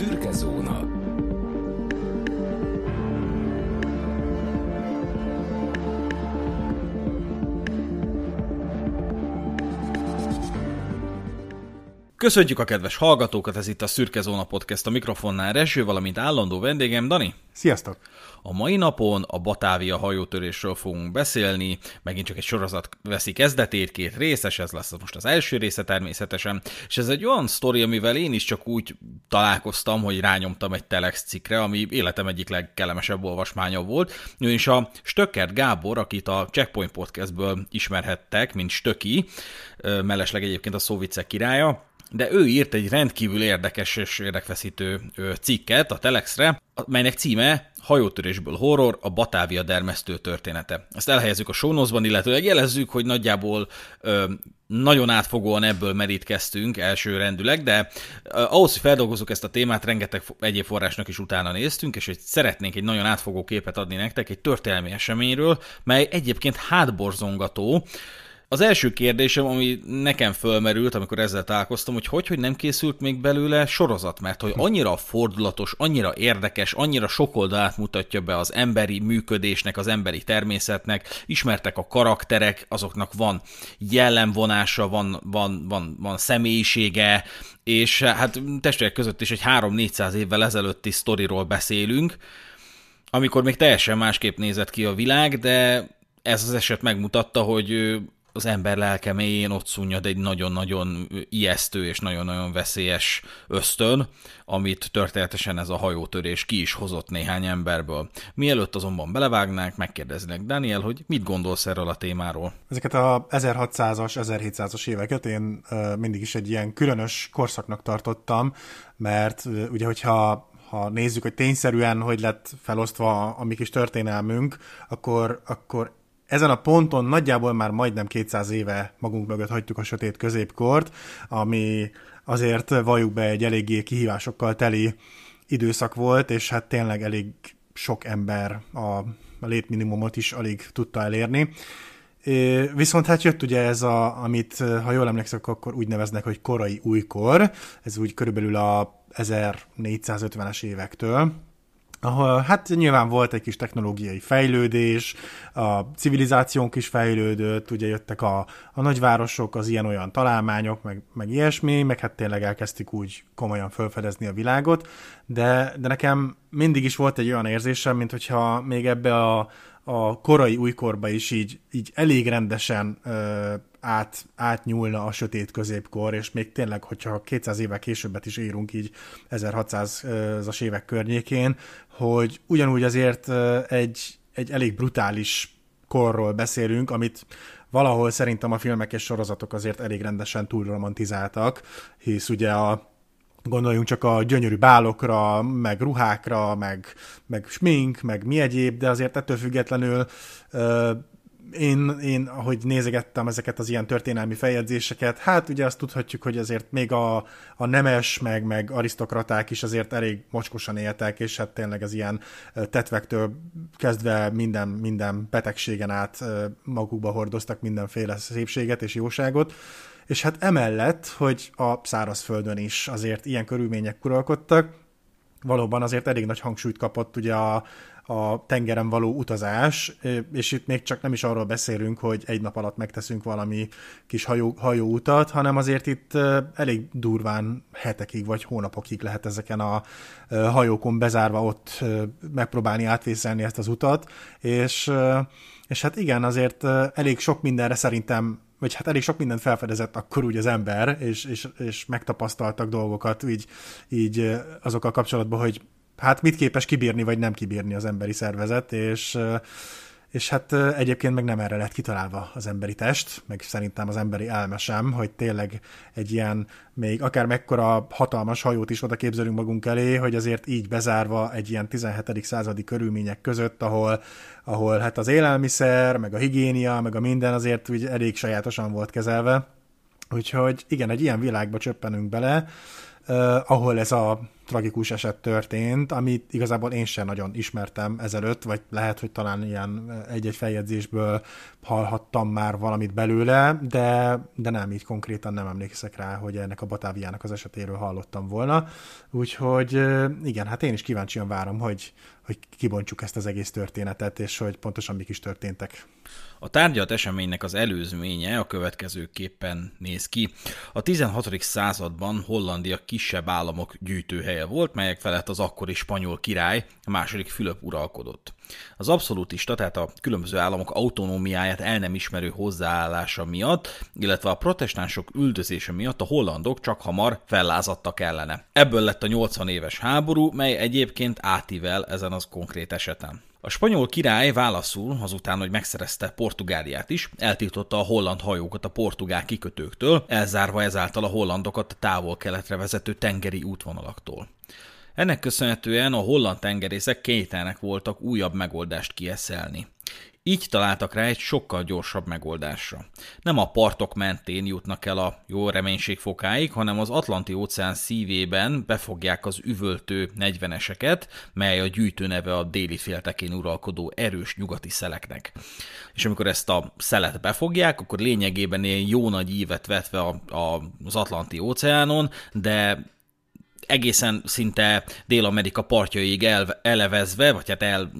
Szürke zóna Köszönjük a kedves hallgatókat, ez itt a Szürke Zóna Podcast, a mikrofonnál Reső, valamint állandó vendégem, Dani. Sziasztok! A mai napon a Batávia hajótörésről fogunk beszélni, megint csak egy sorozat veszi kezdetét, két részes, ez lesz most az első része természetesen, és ez egy olyan sztori, amivel én is csak úgy találkoztam, hogy rányomtam egy telex cikkre, ami életem egyik legkellemesebb olvasmánya volt, és a Stöckert Gábor, akit a Checkpoint Podcastből ismerhettek, mint Stöki, mellesleg egyébként a szóvicek királya, de ő írt egy rendkívül érdekes és érdekveszítő cikket a Telexre, melynek címe Hajótörésből horror, a Batávia dermesztő története. Ezt elhelyezzük a sónozban, illetőleg jelezzük, hogy nagyjából ö, nagyon átfogóan ebből merítkeztünk első rendüleg, de ö, ahhoz, hogy feldolgozzuk ezt a témát, rengeteg egyéb forrásnak is utána néztünk, és egy, szeretnénk egy nagyon átfogó képet adni nektek egy történelmi eseményről, mely egyébként hátborzongató, az első kérdésem, ami nekem fölmerült, amikor ezzel találkoztam, hogy hogy, hogy nem készült még belőle sorozat, mert hogy annyira fordulatos, annyira érdekes, annyira sok oldalát mutatja be az emberi működésnek, az emberi természetnek, ismertek a karakterek, azoknak van jellemvonása, van, van, van, van személyisége, és hát testvérek között is egy 3-400 évvel ezelőtti sztoriról beszélünk, amikor még teljesen másképp nézett ki a világ, de ez az eset megmutatta, hogy az ember lelke mélyén ott szúnyad egy nagyon-nagyon ijesztő és nagyon-nagyon veszélyes ösztön, amit történetesen ez a hajótörés ki is hozott néhány emberből. Mielőtt azonban belevágnánk, megkérdeznek Daniel, hogy mit gondolsz erről a témáról? Ezeket a 1600-as, 1700-as éveket én mindig is egy ilyen különös korszaknak tartottam, mert ugye, hogyha ha nézzük, hogy tényszerűen hogy lett felosztva a mi kis történelmünk, akkor, akkor ezen a ponton nagyjából már majdnem 200 éve magunk mögött hagytuk a sötét középkort, ami azért valljuk be egy eléggé kihívásokkal teli időszak volt, és hát tényleg elég sok ember a létminimumot is alig tudta elérni. Viszont hát jött ugye ez, a, amit ha jól emlékszek, akkor úgy neveznek, hogy korai újkor, ez úgy körülbelül a 1450-es évektől, ahol hát nyilván volt egy kis technológiai fejlődés, a civilizációnk is fejlődött, ugye jöttek a, a nagyvárosok, az ilyen-olyan találmányok, meg, meg ilyesmi, meg hát tényleg elkezdtük úgy komolyan felfedezni a világot, de, de nekem mindig is volt egy olyan érzésem, mint hogyha még ebbe a a korai újkorba is így, így elég rendesen ö, át, átnyúlna a sötét középkor, és még tényleg, hogyha 200 évek későbbet is írunk így 1600-as évek környékén, hogy ugyanúgy azért egy, egy elég brutális korról beszélünk, amit valahol szerintem a filmek és sorozatok azért elég rendesen túlromantizáltak, hisz ugye a Gondoljunk csak a gyönyörű bálokra, meg ruhákra, meg, meg smink, meg mi egyéb, de azért ettől függetlenül ö, én, én, ahogy nézegettem ezeket az ilyen történelmi feljegyzéseket, hát ugye azt tudhatjuk, hogy azért még a, a nemes, meg, meg arisztokraták is azért elég mocskosan éltek, és hát tényleg az ilyen tetvektől kezdve minden, minden betegségen át magukba hordoztak mindenféle szépséget és jóságot és hát emellett, hogy a szárazföldön is azért ilyen körülmények uralkodtak, valóban azért elég nagy hangsúlyt kapott ugye a, a tengeren való utazás, és itt még csak nem is arról beszélünk, hogy egy nap alatt megteszünk valami kis hajó, hajóutat, hanem azért itt elég durván hetekig vagy hónapokig lehet ezeken a hajókon bezárva ott megpróbálni átvészelni ezt az utat, és, és hát igen, azért elég sok mindenre szerintem vagy hát elég sok mindent felfedezett akkor úgy az ember, és, és, és megtapasztaltak dolgokat így, így azokkal kapcsolatban, hogy hát mit képes kibírni, vagy nem kibírni az emberi szervezet, és és hát egyébként meg nem erre lett kitalálva az emberi test, meg szerintem az emberi elme sem, hogy tényleg egy ilyen, még akár mekkora hatalmas hajót is oda képzelünk magunk elé, hogy azért így bezárva egy ilyen 17. századi körülmények között, ahol, ahol hát az élelmiszer, meg a higiénia, meg a minden azért úgy elég sajátosan volt kezelve. Úgyhogy igen, egy ilyen világba csöppenünk bele, uh, ahol ez a tragikus eset történt, amit igazából én sem nagyon ismertem ezelőtt, vagy lehet, hogy talán ilyen egy-egy feljegyzésből hallhattam már valamit belőle, de, de nem így konkrétan nem emlékszek rá, hogy ennek a Batáviának az esetéről hallottam volna. Úgyhogy igen, hát én is kíváncsian várom, hogy, hogy kibontsuk ezt az egész történetet, és hogy pontosan mik is történtek. A tárgyalt eseménynek az előzménye a következőképpen néz ki. A 16. században Hollandia kisebb államok gyűjtőhelye volt, melyek felett az akkori spanyol király, a második Fülöp uralkodott. Az abszolútista, tehát a különböző államok autonómiáját el nem ismerő hozzáállása miatt, illetve a protestánsok üldözése miatt a hollandok csak hamar fellázadtak ellene. Ebből lett a 80 éves háború, mely egyébként átível ezen az konkrét eseten. A spanyol király válaszul, azután, hogy megszerezte Portugáliát is, eltiltotta a holland hajókat a portugál kikötőktől, elzárva ezáltal a hollandokat a távol-keletre vezető tengeri útvonalaktól. Ennek köszönhetően a holland tengerészek kénytelenek voltak újabb megoldást kieszelni. Így találtak rá egy sokkal gyorsabb megoldásra. Nem a partok mentén jutnak el a jó reménység fokáig, hanem az Atlanti óceán szívében befogják az üvöltő 40-eseket, mely a gyűjtőneve a déli féltekén uralkodó erős nyugati szeleknek. És amikor ezt a szelet befogják, akkor lényegében ilyen jó nagy ívet vetve a, a, az Atlanti óceánon, de egészen szinte Dél-Amerika partjaig el, elevezve, vagy hát el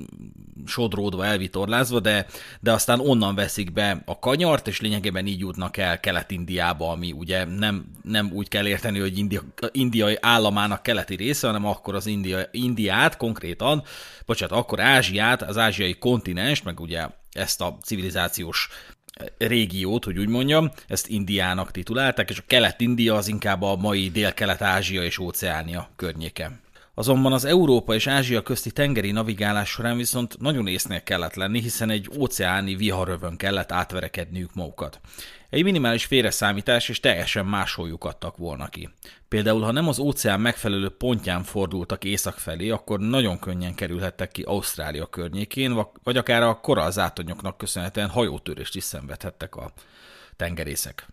sodródva, elvitorlázva, de, de aztán onnan veszik be a kanyart, és lényegében így jutnak el Kelet-Indiába, ami ugye nem, nem úgy kell érteni, hogy India, indiai államának keleti része, hanem akkor az India, Indiát konkrétan, bocsánat, akkor Ázsiát, az ázsiai kontinens, meg ugye ezt a civilizációs eh, régiót, hogy úgy mondjam, ezt Indiának titulálták, és a Kelet-India az inkább a mai Dél-Kelet-Ázsia és Óceánia környéke. Azonban az Európa és Ázsia közti tengeri navigálás során viszont nagyon észnél kellett lenni, hiszen egy óceáni viharövön kellett átverekedniük magukat. Egy minimális félreszámítás és teljesen másholjuk adtak volna ki. Például, ha nem az óceán megfelelő pontján fordultak észak felé, akkor nagyon könnyen kerülhettek ki Ausztrália környékén, vagy akár a korallzátonyoknak köszönhetően hajótörést is szenvedhettek a tengerészek.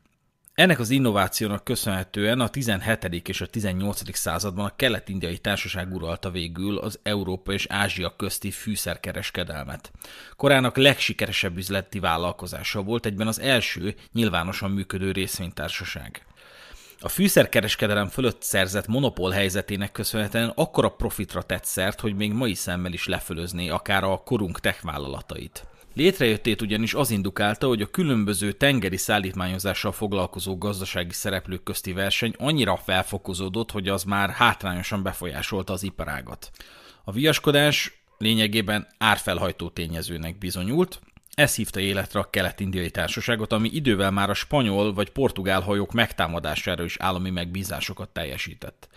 Ennek az innovációnak köszönhetően a 17. és a 18. században a kelet-indiai társaság uralta végül az Európa és Ázsia közti fűszerkereskedelmet. Korának legsikeresebb üzleti vállalkozása volt, egyben az első nyilvánosan működő részvénytársaság. A fűszerkereskedelem fölött szerzett monopól helyzetének köszönhetően akkora profitra tett szert, hogy még mai szemmel is lefölözné akár a korunk techvállalatait. Létrejöttét ugyanis az indukálta, hogy a különböző tengeri szállítmányozással foglalkozó gazdasági szereplők közti verseny annyira felfokozódott, hogy az már hátrányosan befolyásolta az iparágat. A viaskodás lényegében árfelhajtó tényezőnek bizonyult, ez hívta életre a kelet-indiai társaságot, ami idővel már a spanyol vagy portugál hajók megtámadására is állami megbízásokat teljesített.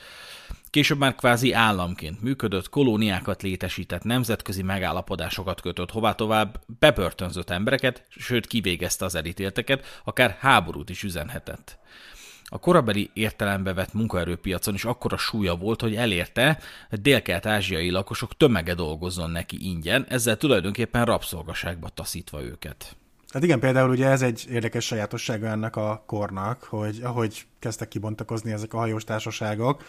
Később már kvázi államként működött, kolóniákat létesített, nemzetközi megállapodásokat kötött, hová tovább bebörtönzött embereket, sőt kivégezte az elítélteket, akár háborút is üzenhetett. A korabeli értelembe vett munkaerőpiacon is akkora súlya volt, hogy elérte, hogy dél-kelet-ázsiai lakosok tömege dolgozzon neki ingyen, ezzel tulajdonképpen rabszolgaságba taszítva őket. Hát igen, például ugye ez egy érdekes sajátossága ennek a kornak, hogy ahogy kezdtek kibontakozni ezek a hajós társaságok,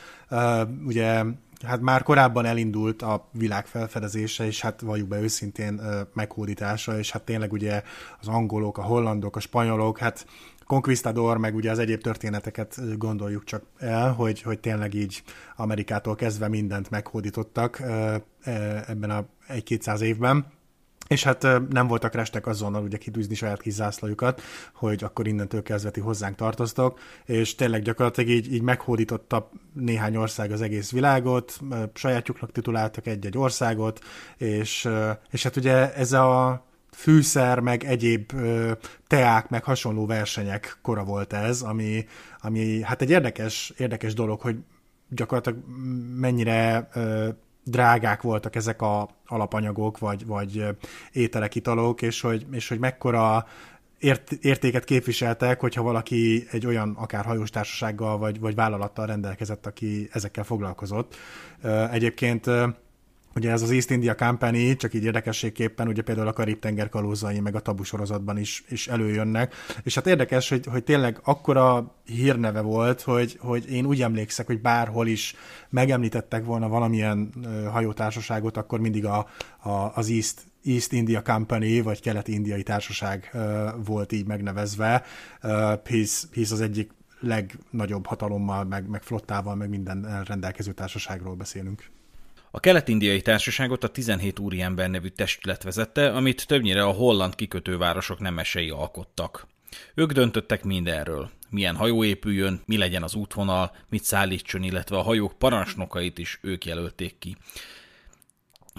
ugye hát már korábban elindult a világ felfedezése, és hát valljuk be őszintén meghódítása, és hát tényleg ugye az angolok, a hollandok, a spanyolok, hát Conquistador, meg ugye az egyéb történeteket gondoljuk csak el, hogy, hogy tényleg így Amerikától kezdve mindent meghódítottak e, ebben a egy-kétszáz évben és hát nem voltak restek azonnal ugye kidűzni saját kis zászlajukat, hogy akkor innentől kezdve ti hozzánk tartoztok, és tényleg gyakorlatilag így, így meghódította néhány ország az egész világot, sajátjuknak tituláltak egy-egy országot, és, és hát ugye ez a fűszer, meg egyéb teák, meg hasonló versenyek kora volt ez, ami, ami hát egy érdekes, érdekes dolog, hogy gyakorlatilag mennyire drágák voltak ezek a alapanyagok, vagy, vagy ételek, italok, és hogy, és hogy mekkora ért, értéket képviseltek, hogyha valaki egy olyan akár hajós társasággal vagy, vagy vállalattal rendelkezett, aki ezekkel foglalkozott. Egyébként Ugye ez az East India Company, csak így érdekességképpen, ugye például a Karib-tenger kalózai, meg a tabu sorozatban is, is előjönnek. És hát érdekes, hogy, hogy tényleg akkora hírneve volt, hogy, hogy én úgy emlékszek, hogy bárhol is megemlítettek volna valamilyen hajótársaságot, akkor mindig a, a, az East East India Company, vagy Kelet-Indiai Társaság uh, volt így megnevezve, uh, hisz, hisz az egyik legnagyobb hatalommal, meg, meg flottával, meg minden rendelkező társaságról beszélünk. A kelet-indiai társaságot a 17 úriember nevű testület vezette, amit többnyire a holland kikötővárosok nemesei alkottak. Ők döntöttek mindenről. Milyen hajó épüljön, mi legyen az útvonal, mit szállítson, illetve a hajók parancsnokait is ők jelölték ki.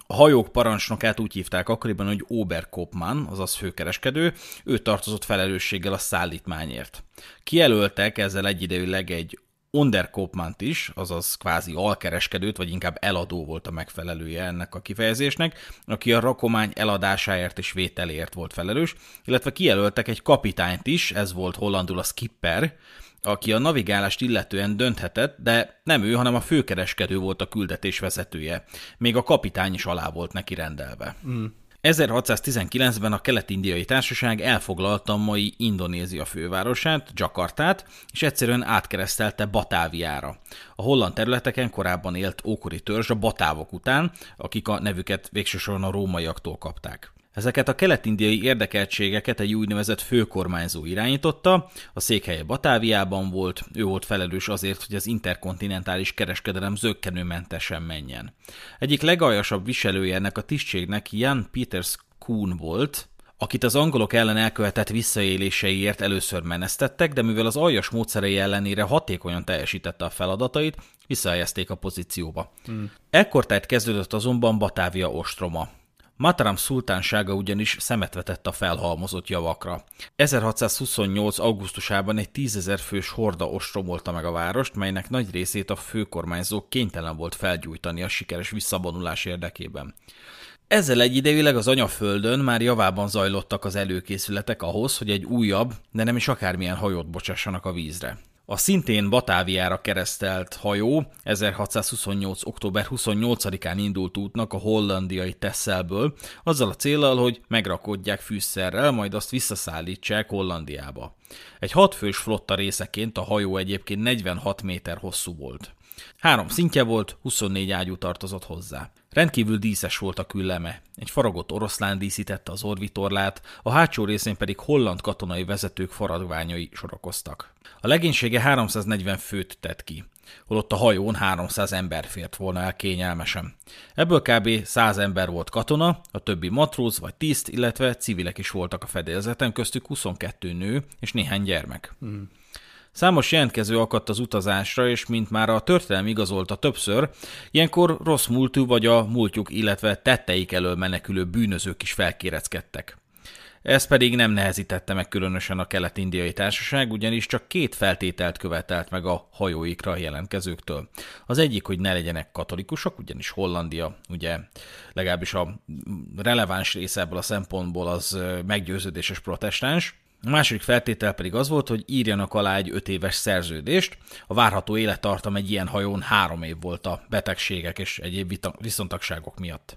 A hajók parancsnokát úgy hívták akkoriban, hogy Oberkopman, azaz főkereskedő, ő tartozott felelősséggel a szállítmányért. Kijelöltek ezzel egyidejűleg egy Onderkopmant is, azaz kvázi alkereskedőt, vagy inkább eladó volt a megfelelője ennek a kifejezésnek, aki a rakomány eladásáért és vételéért volt felelős, illetve kijelöltek egy kapitányt is, ez volt hollandul a skipper, aki a navigálást illetően dönthetett, de nem ő, hanem a főkereskedő volt a küldetés vezetője. Még a kapitány is alá volt neki rendelve. Mm. 1619-ben a Kelet-Indiai Társaság elfoglalta mai Indonézia fővárosát, Jakartát, és egyszerűen átkeresztelte Batáviára. A holland területeken korábban élt ókori törzs a batávok után, akik a nevüket végsősorban a rómaiaktól kapták. Ezeket a kelet-indiai érdekeltségeket egy úgynevezett főkormányzó irányította, a székhelye Batáviában volt, ő volt felelős azért, hogy az interkontinentális kereskedelem zöggenőmentesen menjen. Egyik legaljasabb viselője ennek a tisztségnek Jan Peters Kuhn volt, akit az angolok ellen elkövetett visszaéléseiért először menesztettek, de mivel az aljas módszerei ellenére hatékonyan teljesítette a feladatait, visszahelyezték a pozícióba. Hmm. Ekkor tehát kezdődött azonban Batávia ostroma. Mataram szultánsága ugyanis szemet vetett a felhalmozott javakra. 1628. augusztusában egy tízezer fős horda ostromolta meg a várost, melynek nagy részét a főkormányzó kénytelen volt felgyújtani a sikeres visszavonulás érdekében. Ezzel egyidejűleg az anyaföldön már javában zajlottak az előkészületek ahhoz, hogy egy újabb, de nem is akármilyen hajót bocsássanak a vízre. A szintén Batáviára keresztelt hajó 1628. október 28-án indult útnak a hollandiai Tesselből, azzal a célral, hogy megrakodják fűszerrel, majd azt visszaszállítsák Hollandiába. Egy hatfős flotta részeként a hajó egyébként 46 méter hosszú volt. Három szintje volt, 24 ágyú tartozott hozzá. Rendkívül díszes volt a külleme. Egy faragott oroszlán díszítette az orvitorlát, a hátsó részén pedig holland katonai vezetők faradványai sorakoztak. A legénysége 340 főt tett ki, holott a hajón 300 ember fért volna el kényelmesen. Ebből kb. 100 ember volt katona, a többi matróz vagy tiszt, illetve civilek is voltak a fedélzeten, köztük 22 nő és néhány gyermek. Mm. Számos jelentkező akadt az utazásra, és mint már a történelem igazolta többször, ilyenkor rossz múltú vagy a múltjuk, illetve tetteik elől menekülő bűnözők is felkéreckedtek. Ez pedig nem nehezítette meg különösen a kelet-indiai társaság, ugyanis csak két feltételt követelt meg a hajóikra jelentkezőktől. Az egyik, hogy ne legyenek katolikusok, ugyanis Hollandia, ugye legalábbis a releváns része ebből a szempontból az meggyőződéses protestáns, a második feltétel pedig az volt, hogy írjanak alá egy öt éves szerződést. A várható élettartam egy ilyen hajón három év volt a betegségek és egyéb viszontagságok miatt.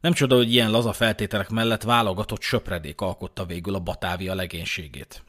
Nem csoda, hogy ilyen laza feltételek mellett válogatott söpredék alkotta végül a Batávia legénységét.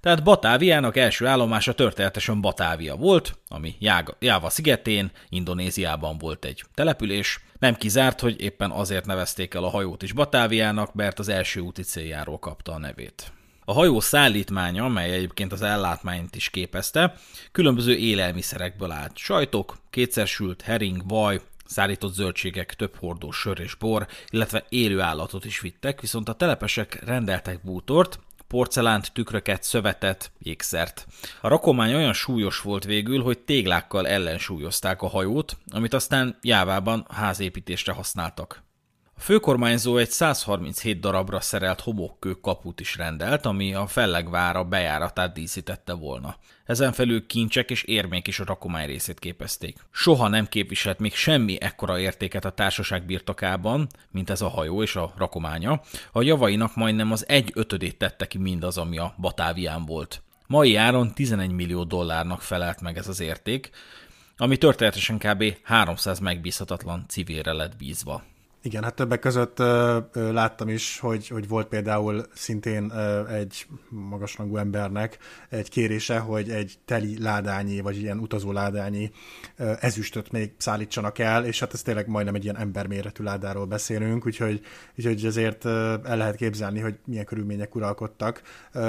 Tehát Batáviának első állomása történetesen Batávia volt, ami Jáva szigetén, Indonéziában volt egy település. Nem kizárt, hogy éppen azért nevezték el a hajót is Batáviának, mert az első úti céljáról kapta a nevét. A hajó szállítmánya, amely egyébként az ellátmányt is képezte, különböző élelmiszerekből állt. Sajtok, kétszersült, hering, vaj, Szállított zöldségek, több hordó sör és bor, illetve élő állatot is vittek, viszont a telepesek rendeltek bútort, porcelánt, tükröket, szövetet, jégszert. A rakomány olyan súlyos volt végül, hogy téglákkal ellensúlyozták a hajót, amit aztán jávában házépítésre használtak. A főkormányzó egy 137 darabra szerelt homokkő kaput is rendelt, ami a fellegvára bejáratát díszítette volna. Ezen felül kincsek és érmék is a rakomány részét képezték. Soha nem képviselt még semmi ekkora értéket a társaság birtokában, mint ez a hajó és a rakománya. A javainak majdnem az egy ötödét tette ki mindaz, ami a Batávián volt. Mai áron 11 millió dollárnak felelt meg ez az érték, ami történetesen kb. 300 megbízhatatlan civilre lett bízva. Igen, hát többek között ö, ö, láttam is, hogy, hogy volt például szintén ö, egy magasrangú embernek egy kérése, hogy egy teli ládányi, vagy ilyen utazó ládányi ö, ezüstöt még szállítsanak el, és hát ez tényleg majdnem egy ilyen emberméretű ládáról beszélünk, úgyhogy, úgyhogy azért ö, el lehet képzelni, hogy milyen körülmények uralkodtak, ö,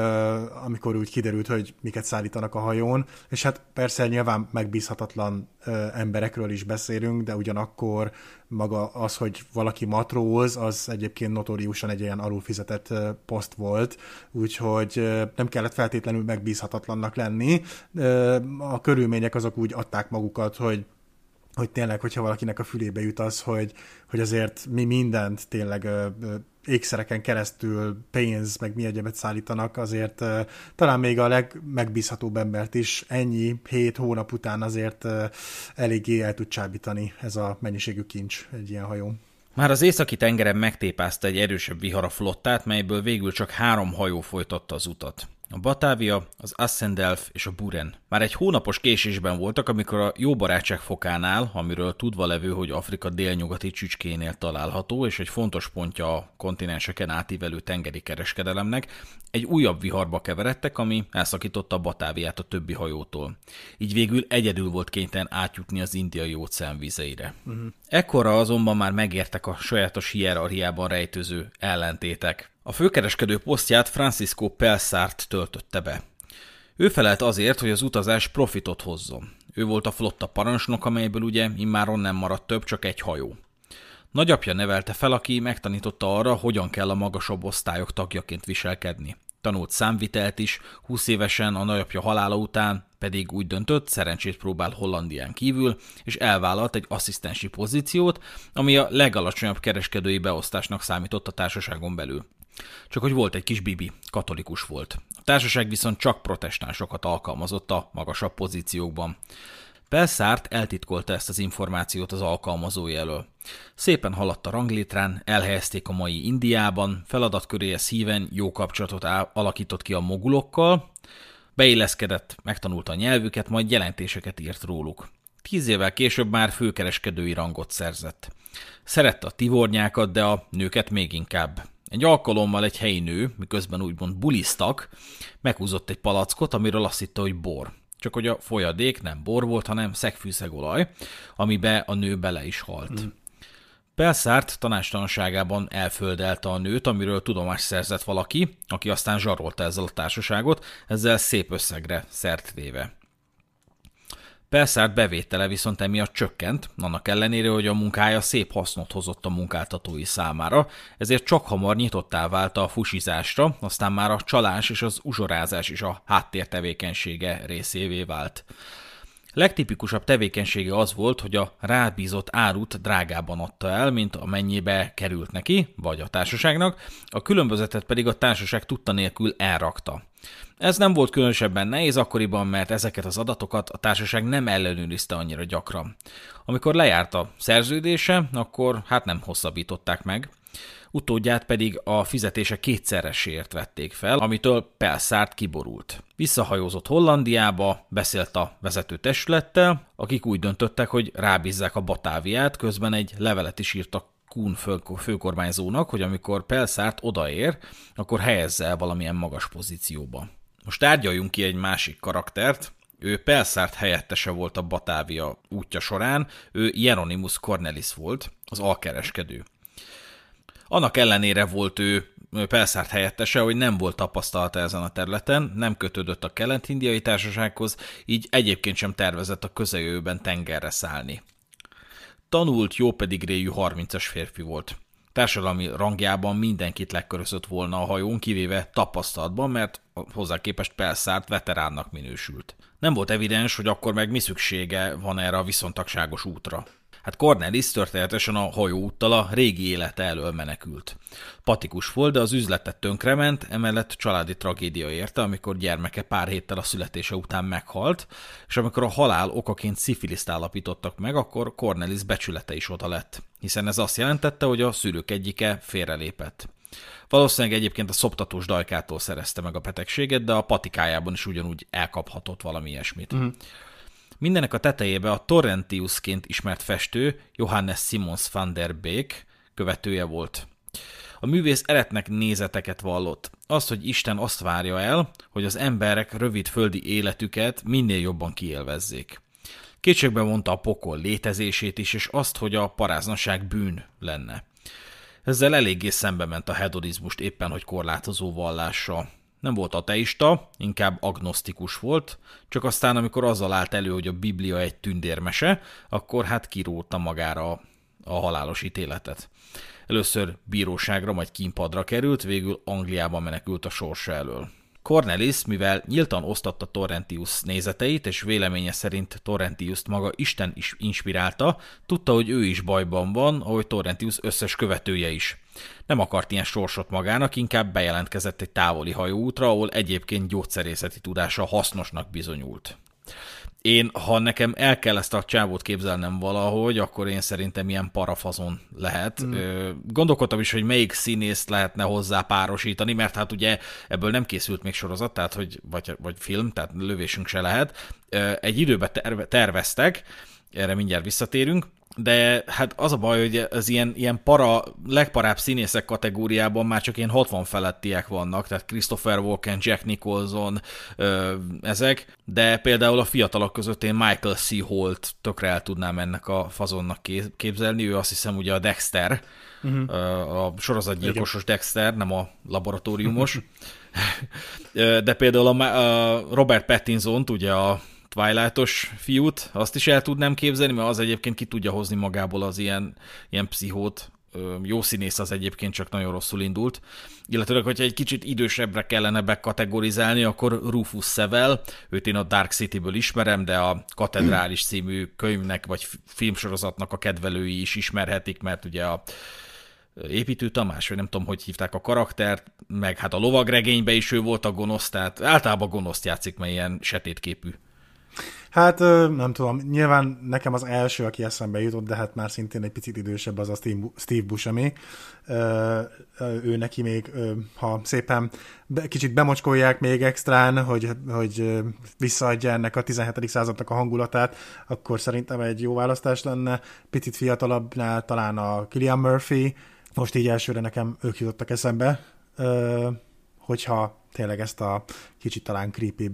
amikor úgy kiderült, hogy miket szállítanak a hajón, és hát persze nyilván megbízhatatlan emberekről is beszélünk, de ugyanakkor maga az, hogy valaki matróz, az egyébként notóriusan egy ilyen alulfizetett poszt volt, úgyhogy nem kellett feltétlenül megbízhatatlannak lenni. A körülmények azok úgy adták magukat, hogy hogy tényleg, hogyha valakinek a fülébe jut az, hogy, hogy azért mi mindent tényleg ö, ö, ékszereken keresztül pénz, meg mi egyebet szállítanak, azért ö, talán még a legmegbízhatóbb embert is ennyi hét hónap után azért ö, eléggé el tud csábítani ez a mennyiségű kincs egy ilyen hajó. Már az északi tengeren megtépázta egy erősebb vihar a flottát, melyből végül csak három hajó folytatta az utat. A Batavia, az Assendelf és a Buren. Már egy hónapos késésben voltak, amikor a jó barátság fokánál, amiről tudva levő, hogy Afrika délnyugati csücskénél található, és egy fontos pontja a kontinenseken átívelő tengeri kereskedelemnek, egy újabb viharba keveredtek, ami elszakította a Batáviát a többi hajótól. Így végül egyedül volt kénytelen átjutni az indiai óceán vizeire. Uh-huh. Ekkora azonban már megértek a sajátos hierarchiában rejtőző ellentétek. A főkereskedő posztját Francisco Pelszárt töltötte be. Ő felelt azért, hogy az utazás profitot hozzon. Ő volt a flotta parancsnok, amelyből ugye immáron nem maradt több, csak egy hajó. Nagyapja nevelte fel, aki megtanította arra, hogyan kell a magasabb osztályok tagjaként viselkedni. Tanult számvitelt is, 20 évesen a nagyapja halála után pedig úgy döntött, szerencsét próbál Hollandián kívül, és elvállalt egy asszisztensi pozíciót, ami a legalacsonyabb kereskedői beosztásnak számított a társaságon belül. Csak hogy volt egy kis bibi, katolikus volt. A társaság viszont csak protestánsokat alkalmazott a magasabb pozíciókban. Pelszárt eltitkolta ezt az információt az alkalmazói elől. Szépen haladt a ranglétrán, elhelyezték a mai Indiában, feladatköréhez szíven jó kapcsolatot alakított ki a mogulokkal, beilleszkedett, megtanulta a nyelvüket, majd jelentéseket írt róluk. Tíz évvel később már főkereskedői rangot szerzett. Szerette a tivornyákat, de a nőket még inkább. Egy alkalommal egy helyi nő, miközben úgymond bulisztak, meghúzott egy palackot, amiről azt hitte, hogy bor. Csak hogy a folyadék nem bor volt, hanem szegfűszegolaj, amibe a nő bele is halt. Mm. Pelszárt tanástalanságában elföldelte a nőt, amiről tudomást szerzett valaki, aki aztán zsarolta ezzel a társaságot, ezzel szép összegre szert Perszárt bevétele viszont emiatt csökkent, annak ellenére, hogy a munkája szép hasznot hozott a munkáltatói számára, ezért csak hamar nyitottá vált a fusizásra, aztán már a csalás és az uzsorázás is a háttértevékenysége részévé vált. Legtipikusabb tevékenysége az volt, hogy a rábízott árut drágában adta el, mint amennyibe került neki, vagy a társaságnak, a különbözetet pedig a társaság tudta nélkül elrakta. Ez nem volt különösebben nehéz akkoriban, mert ezeket az adatokat a társaság nem ellenőrizte annyira gyakran. Amikor lejárt a szerződése, akkor hát nem hosszabbították meg utódját pedig a fizetése kétszeresért vették fel, amitől Pelszárt kiborult. Visszahajózott Hollandiába, beszélt a vezető testülettel, akik úgy döntöttek, hogy rábízzák a Batáviát, közben egy levelet is írtak Kuhn főkormányzónak, hogy amikor Pelszárt odaér, akkor helyezze el valamilyen magas pozícióba. Most tárgyaljunk ki egy másik karaktert, ő Pelszárt helyettese volt a Batávia útja során, ő Jeronimus Cornelis volt, az alkereskedő. Annak ellenére volt ő Pelszárt helyettese, hogy nem volt tapasztalata ezen a területen, nem kötődött a kelet-indiai társasághoz, így egyébként sem tervezett a közeljövőben tengerre szállni. Tanult, jó pedig réjű 30-as férfi volt. Társadalmi rangjában mindenkit legkörözött volna a hajón, kivéve tapasztalatban, mert hozzá képest Pelszárt veteránnak minősült. Nem volt evidens, hogy akkor meg mi szüksége van erre a viszontagságos útra. Hát Cornelis történetesen a hajóúttal a régi élete elől menekült. Patikus volt, de az üzletet tönkrement, emellett családi tragédia érte, amikor gyermeke pár héttel a születése után meghalt, és amikor a halál okaként szifiliszt állapítottak meg, akkor Cornelis becsülete is oda lett, hiszen ez azt jelentette, hogy a szülők egyike félrelépett. Valószínűleg egyébként a szoptatós dajkától szerezte meg a betegséget, de a patikájában is ugyanúgy elkaphatott valami ilyesmit. Uh-huh. Mindenek a tetejébe a Torrentiusként ismert festő Johannes Simons van der Beek követője volt. A művész eretnek nézeteket vallott. Azt, hogy Isten azt várja el, hogy az emberek rövid földi életüket minél jobban kiélvezzék. Kétségbe vonta a pokol létezését is, és azt, hogy a paráznaság bűn lenne. Ezzel eléggé szembe ment a hedonizmust éppen, hogy korlátozó vallással nem volt ateista, inkább agnosztikus volt, csak aztán, amikor azzal állt elő, hogy a Biblia egy tündérmese, akkor hát kiróta magára a halálos ítéletet. Először bíróságra, majd kínpadra került, végül Angliába menekült a sorsa elől. Cornelis, mivel nyíltan osztatta Torrentius nézeteit, és véleménye szerint torrentius maga Isten is inspirálta, tudta, hogy ő is bajban van, ahogy Torrentius összes követője is. Nem akart ilyen sorsot magának, inkább bejelentkezett egy távoli hajóútra, ahol egyébként gyógyszerészeti tudása hasznosnak bizonyult én, ha nekem el kell ezt a csávót képzelnem valahogy, akkor én szerintem ilyen parafazon lehet. Mm. Gondolkodtam is, hogy melyik színészt lehetne hozzá párosítani, mert hát ugye ebből nem készült még sorozat, tehát hogy, vagy, vagy film, tehát lövésünk se lehet. Egy időben terveztek, erre mindjárt visszatérünk, de hát az a baj, hogy az ilyen, ilyen para, legparább színészek kategóriában már csak ilyen 60 felettiek vannak, tehát Christopher Walken, Jack Nicholson, ö, ezek, de például a fiatalok között én Michael C. Holt tökre el tudnám ennek a fazonnak képzelni, ő azt hiszem ugye a Dexter, uh-huh. a sorozatgyilkosos Igen. Dexter, nem a laboratóriumos, de például a Robert pattinson ugye a Twilightos fiút, azt is el tudnám képzelni, mert az egyébként ki tudja hozni magából az ilyen, ilyen pszichót. Jó színész az egyébként, csak nagyon rosszul indult. Illetőleg, hogyha egy kicsit idősebbre kellene bekategorizálni, akkor Rufus Sevel, őt én a Dark City-ből ismerem, de a Katedrális című könyvnek vagy filmsorozatnak a kedvelői is ismerhetik, mert ugye a építő Tamás, vagy nem tudom, hogy hívták a karaktert, meg hát a lovagregénybe is ő volt a gonosz, tehát általában gonoszt játszik, mert ilyen setétképű Hát nem tudom, nyilván nekem az első, aki eszembe jutott, de hát már szintén egy picit idősebb az a Steve Buscemi. Ő neki még, ha szépen kicsit bemocskolják még extrán, hogy, hogy visszaadja ennek a 17. századnak a hangulatát, akkor szerintem egy jó választás lenne. Picit fiatalabbnál talán a Killian Murphy, most így elsőre nekem ők jutottak eszembe, hogyha tényleg ezt a kicsit talán creepy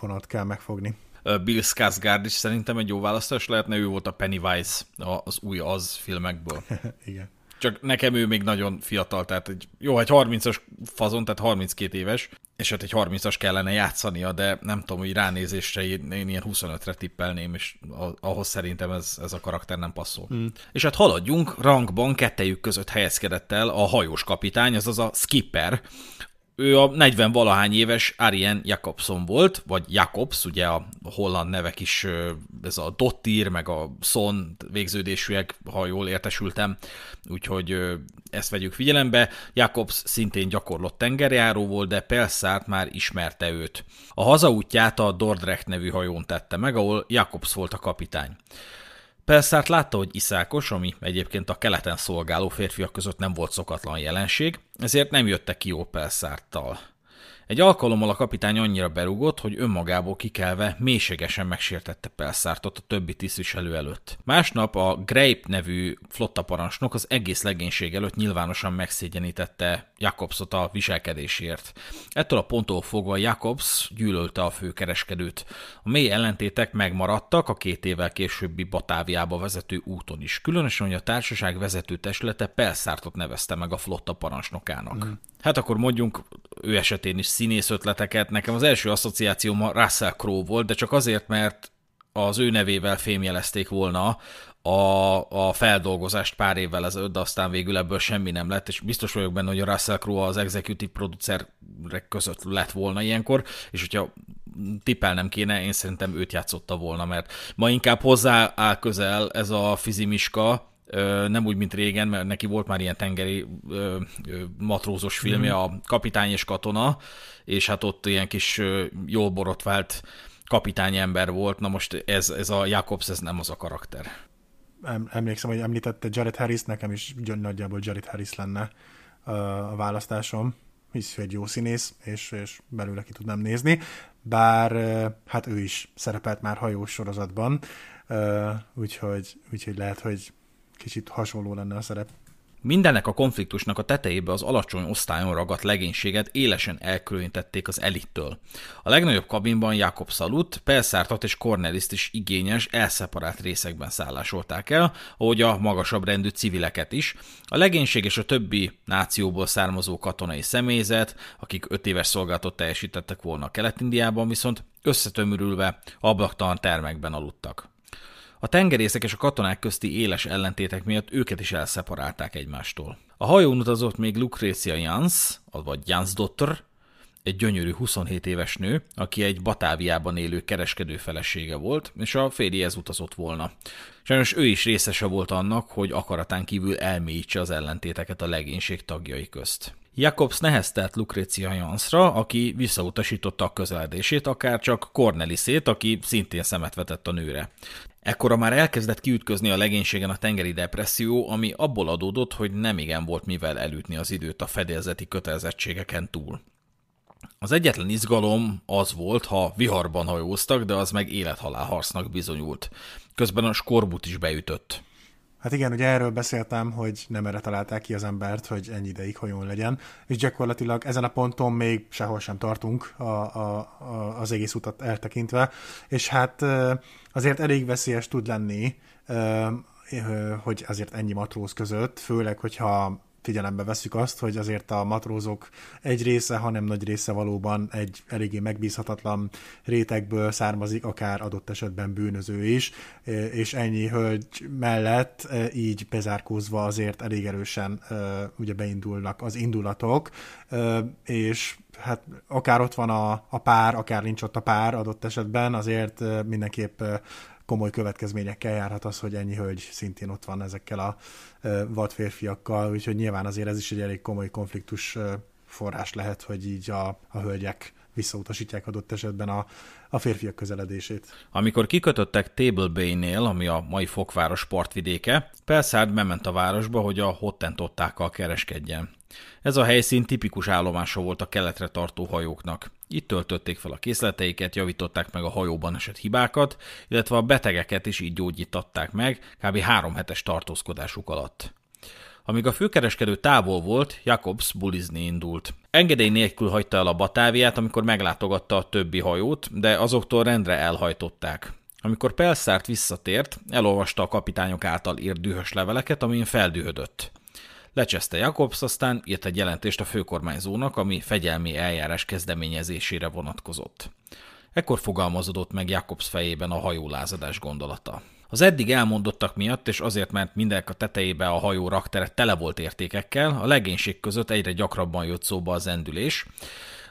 vonat kell megfogni. Bill Skarsgård is szerintem egy jó választás lehetne, ő volt a Pennywise az új az filmekből. Igen. Csak nekem ő még nagyon fiatal, tehát egy, jó, egy 30-as fazon, tehát 32 éves, és hát egy 30-as kellene játszania, de nem tudom, hogy ránézésre én, én ilyen 25-re tippelném, és ahhoz szerintem ez, ez a karakter nem passzol. Mm. És hát haladjunk, rangban kettejük között helyezkedett el a hajós kapitány, azaz a skipper, ő a 40 valahány éves Arjen Jakobson volt, vagy Jakobs, ugye a holland nevek is, ez a Dottir, meg a Son végződésűek, ha jól értesültem, úgyhogy ezt vegyük figyelembe. Jakobs szintén gyakorlott tengerjáró volt, de Pelszárt már ismerte őt. A hazaútját a Dordrecht nevű hajón tette meg, ahol Jakobs volt a kapitány. Pelszárt látta, hogy iszákos, ami egyébként a keleten szolgáló férfiak között nem volt szokatlan jelenség, ezért nem jöttek ki jó Pelszárttal. Egy alkalommal a kapitány annyira berúgott, hogy önmagából kikelve mélységesen megsértette Pelszártot a többi tisztviselő előtt. Másnap a Grape nevű flottaparancsnok az egész legénység előtt nyilvánosan megszégyenítette Jakobsot a viselkedésért. Ettől a ponttól fogva Jakobs gyűlölte a főkereskedőt. A mély ellentétek megmaradtak a két évvel későbbi Batáviába vezető úton is. Különösen, hogy a társaság vezető testülete Pelszártot nevezte meg a flotta parancsnokának. Mm hát akkor mondjunk ő esetén is színész ötleteket. Nekem az első asszociációm a Russell Crowe volt, de csak azért, mert az ő nevével fémjelezték volna a, a feldolgozást pár évvel ezelőtt, de aztán végül ebből semmi nem lett, és biztos vagyok benne, hogy a Russell Crowe az executive producerek között lett volna ilyenkor, és hogyha tippelnem kéne, én szerintem őt játszotta volna, mert ma inkább hozzá áll közel ez a fizimiska, nem úgy, mint régen, mert neki volt már ilyen tengeri ö, ö, matrózos filmje, mm. a Kapitány és Katona, és hát ott ilyen kis ö, jól borotvált kapitány ember volt, na most ez, ez a Jacobs, ez nem az a karakter. Emlékszem, hogy említette Jared Harris, nekem is nagyjából Jared Harris lenne a választásom, hisz egy jó színész, és, és belőle ki tudnám nézni, bár hát ő is szerepelt már hajós sorozatban, úgyhogy, úgyhogy lehet, hogy kicsit hasonló lenne a szerep. Mindennek a konfliktusnak a tetejébe az alacsony osztályon ragadt legénységet élesen elkülönítették az elittől. A legnagyobb kabinban Jakob Szalut, Pelszártat és Corneliszt is igényes, elszeparált részekben szállásolták el, ahogy a magasabb rendű civileket is. A legénység és a többi nációból származó katonai személyzet, akik öt éves szolgálatot teljesítettek volna Kelet-Indiában, viszont összetömörülve ablaktalan termekben aludtak. A tengerészek és a katonák közti éles ellentétek miatt őket is elszeparálták egymástól. A hajón utazott még Lucretia Jans, vagy Jans Dotter, egy gyönyörű 27 éves nő, aki egy Batáviában élő kereskedő felesége volt, és a férjehez utazott volna. Sajnos ő is részese volt annak, hogy akaratán kívül elmélyítse az ellentéteket a legénység tagjai közt. Jakobs neheztelt Lucretia Jansra, aki visszautasította a közeledését, akár csak Cornelisét, aki szintén szemet vetett a nőre. Ekkora már elkezdett kiütközni a legénységen a tengeri depresszió, ami abból adódott, hogy nem igen volt mivel elütni az időt a fedélzeti kötelezettségeken túl. Az egyetlen izgalom az volt, ha viharban hajóztak, de az meg élethalál harcnak bizonyult. Közben a skorbut is beütött. Hát igen, ugye erről beszéltem, hogy nem erre találták ki az embert, hogy ennyi ideig hajón legyen, és gyakorlatilag ezen a ponton még sehol sem tartunk a, a, a, az egész utat eltekintve, és hát azért elég veszélyes tud lenni, hogy azért ennyi matróz között, főleg, hogyha figyelembe veszük azt, hogy azért a matrózok egy része, hanem nagy része valóban egy eléggé megbízhatatlan rétegből származik, akár adott esetben bűnöző is, és ennyi hölgy mellett így bezárkózva azért elég erősen ugye beindulnak az indulatok, és hát akár ott van a, a pár, akár nincs ott a pár adott esetben, azért mindenképp komoly következményekkel járhat az, hogy ennyi hölgy szintén ott van ezekkel a férfiakkal, úgyhogy nyilván azért ez is egy elég komoly konfliktus forrás lehet, hogy így a, a hölgyek visszautasítják adott esetben a, a férfiak közeledését. Amikor kikötöttek Table Bay-nél, ami a mai Fokváros partvidéke, Pelszárd bement a városba, hogy a hottentottákkal kereskedjen. Ez a helyszín tipikus állomása volt a keletre tartó hajóknak. Itt töltötték fel a készleteiket, javították meg a hajóban esett hibákat, illetve a betegeket is így gyógyították meg, kb. három hetes tartózkodásuk alatt. Amíg a főkereskedő távol volt, Jakobs bulizni indult. Engedély nélkül hagyta el a Batáviát, amikor meglátogatta a többi hajót, de azoktól rendre elhajtották. Amikor Pelszárt visszatért, elolvasta a kapitányok által írt dühös leveleket, amin feldühödött. Lecseszte Jakobsz, aztán írt egy jelentést a főkormányzónak, ami fegyelmi eljárás kezdeményezésére vonatkozott. Ekkor fogalmazódott meg Jakobs fejében a hajólázadás gondolata. Az eddig elmondottak miatt, és azért, mert mindenek a tetejébe a hajó raktere tele volt értékekkel, a legénység között egyre gyakrabban jött szóba az endülés.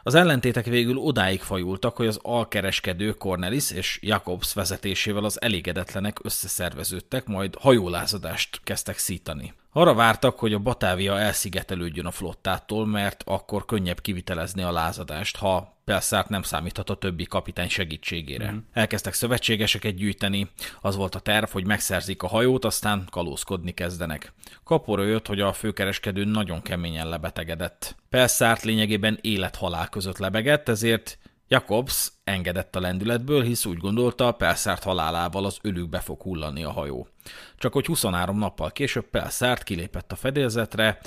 Az ellentétek végül odáig fajultak, hogy az alkereskedő Cornelis és Jakobs vezetésével az elégedetlenek összeszerveződtek, majd hajólázadást kezdtek szítani. Arra vártak, hogy a Batávia elszigetelődjön a flottától, mert akkor könnyebb kivitelezni a lázadást, ha Pelszárt nem számíthat a többi kapitány segítségére. Mm. Elkezdtek szövetségeseket gyűjteni, az volt a terv, hogy megszerzik a hajót, aztán kalózkodni kezdenek. Kapora jött, hogy a főkereskedő nagyon keményen lebetegedett. Pelszárt lényegében élet-halál között lebegett, ezért Jakobs engedett a lendületből, hisz úgy gondolta, Pelszárt halálával az ölükbe fog hullani a hajó. Csak hogy 23 nappal később Pelszárt kilépett a fedélzetre,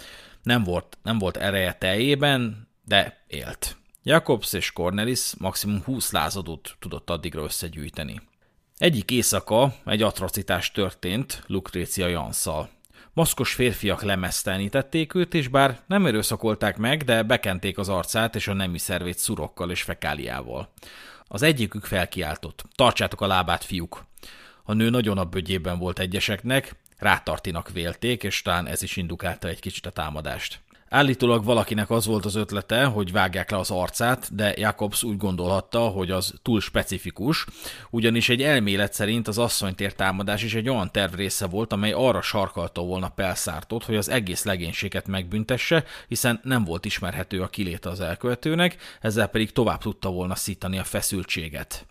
nem volt, nem volt ereje teljében, de élt. Jakobs és Cornelis maximum 20 lázadót tudott addigra összegyűjteni. Egyik éjszaka egy atrocitás történt Lucrécia Janszal. Maszkos férfiak lemesztelnítették őt, és bár nem erőszakolták meg, de bekenték az arcát és a nemi szervét szurokkal és fekáliával. Az egyikük felkiáltott. Tartsátok a lábát, fiúk! A nő nagyon a bögyében volt egyeseknek, rátartinak vélték, és talán ez is indukálta egy kicsit a támadást. Állítólag valakinek az volt az ötlete, hogy vágják le az arcát, de Jacobs úgy gondolhatta, hogy az túl specifikus, ugyanis egy elmélet szerint az asszonytér támadás is egy olyan terv része volt, amely arra sarkalta volna Pelszártot, hogy az egész legénységet megbüntesse, hiszen nem volt ismerhető a kiléte az elkövetőnek, ezzel pedig tovább tudta volna szítani a feszültséget.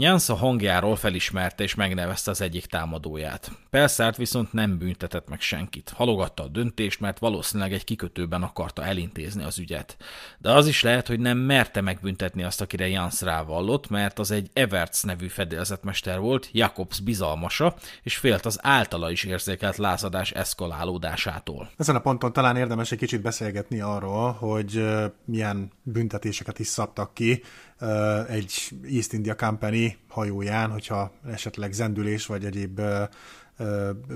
Jansz a hangjáról felismerte és megnevezte az egyik támadóját. Pelszárt viszont nem büntetett meg senkit. Halogatta a döntést, mert valószínűleg egy kikötőben akarta elintézni az ügyet. De az is lehet, hogy nem merte megbüntetni azt, akire Jansz rávallott, mert az egy Everts nevű fedélzetmester volt, Jakobs bizalmasa, és félt az általa is érzékelt lázadás eszkalálódásától. Ezen a ponton talán érdemes egy kicsit beszélgetni arról, hogy milyen büntetéseket is szabtak ki egy East India Company hajóján, hogyha esetleg zendülés vagy egyéb